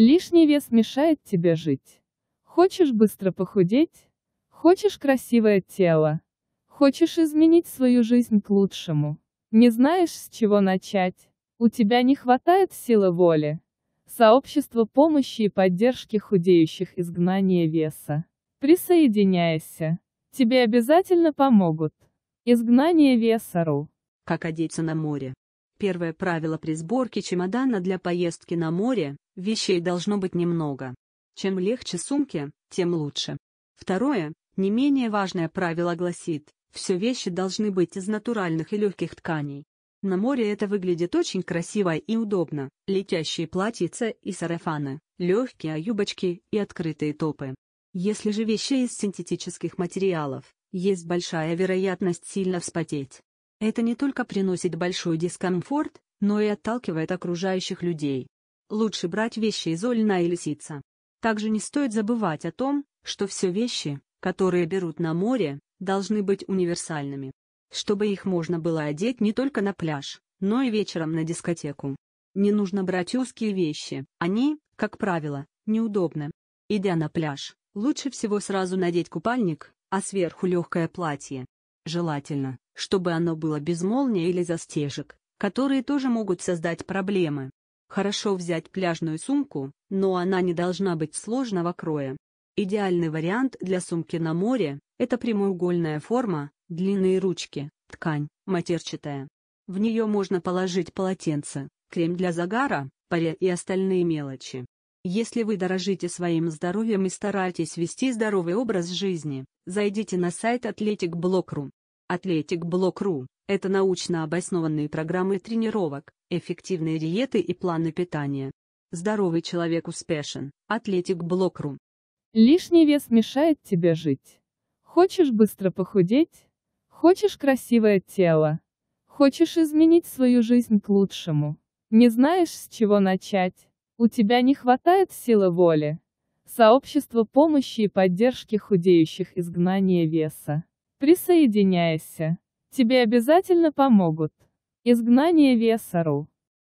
Лишний вес мешает тебе жить. Хочешь быстро похудеть? Хочешь красивое тело? Хочешь изменить свою жизнь к лучшему? Не знаешь, с чего начать? У тебя не хватает силы воли? Сообщество помощи и поддержки худеющих изгнания веса. Присоединяйся. Тебе обязательно помогут. Изгнание веса.ру. Как одеться на море. Первое правило при сборке чемодана для поездки на море – вещей должно быть немного. Чем легче сумки, тем лучше. Второе, не менее важное правило гласит, все вещи должны быть из натуральных и легких тканей. На море это выглядит очень красиво и удобно, летящие платьица и сарафаны, легкие юбочки и открытые топы. Если же вещи из синтетических материалов, есть большая вероятность сильно вспотеть. Это не только приносит большой дискомфорт, но и отталкивает окружающих людей. Лучше брать вещи из льна или ситца. Также не стоит забывать о том, что все вещи, которые берут на море, должны быть универсальными. Чтобы их можно было одеть не только на пляж, но и вечером на дискотеку. Не нужно брать узкие вещи, они, как правило, неудобны. Идя на пляж, лучше всего сразу надеть купальник, а сверху легкое платье. Желательно, чтобы оно было без молнии или застежек, которые тоже могут создать проблемы. Хорошо взять пляжную сумку, но она не должна быть сложного кроя. Идеальный вариант для сумки на море – это прямоугольная форма, длинные ручки, ткань, матерчатая. В нее можно положить полотенце, крем для загара, паре и остальные мелочи. Если вы дорожите своим здоровьем и стараетесь вести здоровый образ жизни, зайдите на сайт athleticblog.ru. Athletic.Block.ru – это научно обоснованные программы тренировок, эффективные диеты и планы питания. Здоровый человек успешен. Athletic.Block.ru Лишний вес мешает тебе жить. Хочешь быстро похудеть? Хочешь красивое тело? Хочешь изменить свою жизнь к лучшему? Не знаешь, с чего начать? У тебя не хватает силы воли? Сообщество помощи и поддержки худеющих изгнания веса. Присоединяйся. Тебе обязательно помогут. Изгнание Весару.